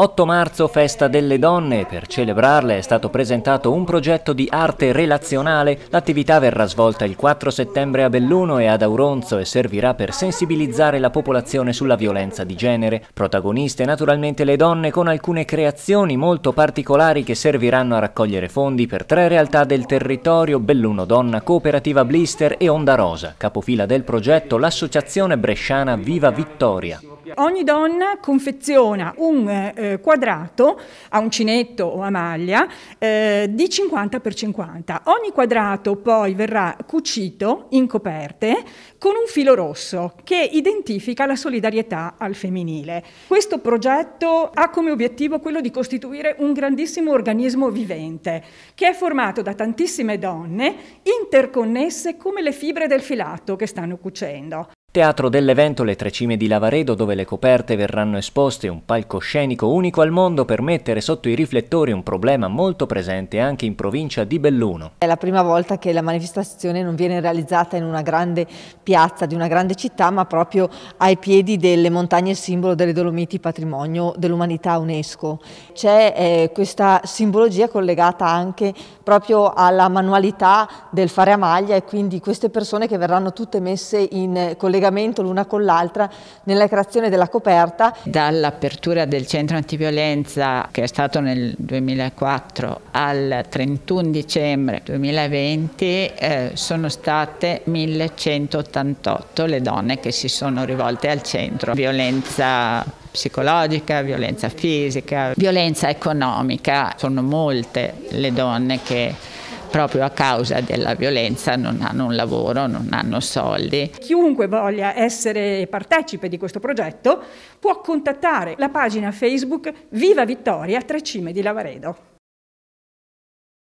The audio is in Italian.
8 marzo, festa delle donne, per celebrarle è stato presentato un progetto di arte relazionale. L'attività verrà svolta il 4 settembre a Belluno e ad Auronzo e servirà per sensibilizzare la popolazione sulla violenza di genere. Protagoniste naturalmente le donne con alcune creazioni molto particolari che serviranno a raccogliere fondi per tre realtà del territorio, Belluno Donna, Cooperativa Blister e Onda Rosa, capofila del progetto l'associazione bresciana Viva Vittoria. Ogni donna confeziona un eh, eh quadrato a uncinetto o a maglia eh, di 50 x 50. Ogni quadrato poi verrà cucito in coperte con un filo rosso che identifica la solidarietà al femminile. Questo progetto ha come obiettivo quello di costituire un grandissimo organismo vivente che è formato da tantissime donne interconnesse come le fibre del filato che stanno cucendo. Teatro dell'evento Le Tre Cime di Lavaredo, dove le coperte verranno esposte, un palcoscenico unico al mondo per mettere sotto i riflettori un problema molto presente anche in provincia di Belluno. È la prima volta che la manifestazione non viene realizzata in una grande piazza di una grande città, ma proprio ai piedi delle montagne simbolo delle Dolomiti, patrimonio dell'umanità UNESCO. C'è eh, questa simbologia collegata anche proprio alla manualità del fare a maglia e quindi queste persone che verranno tutte messe in collegamento collegamento l'una con l'altra nella creazione della coperta. Dall'apertura del centro antiviolenza che è stato nel 2004 al 31 dicembre 2020 eh, sono state 1188 le donne che si sono rivolte al centro. Violenza psicologica, violenza fisica, violenza economica, sono molte le donne che proprio a causa della violenza non hanno un lavoro, non hanno soldi. Chiunque voglia essere partecipe di questo progetto può contattare la pagina Facebook Viva Vittoria Tre Cime di Lavaredo.